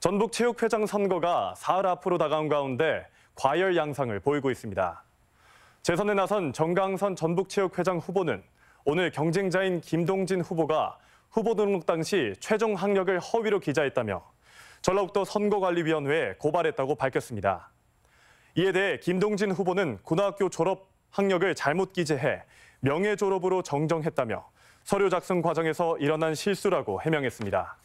전북 체육회장 선거가 사흘 앞으로 다가온 가운데 과열 양상을 보이고 있습니다. 재선에 나선 정강선 전북체육회장 후보는 오늘 경쟁자인 김동진 후보가 후보 등록 당시 최종 학력을 허위로 기자했다며 전라북도 선거관리위원회에 고발했다고 밝혔습니다. 이에 대해 김동진 후보는 고등학교 졸업 학력을 잘못 기재해 명예 졸업으로 정정했다며 서류 작성 과정에서 일어난 실수라고 해명했습니다.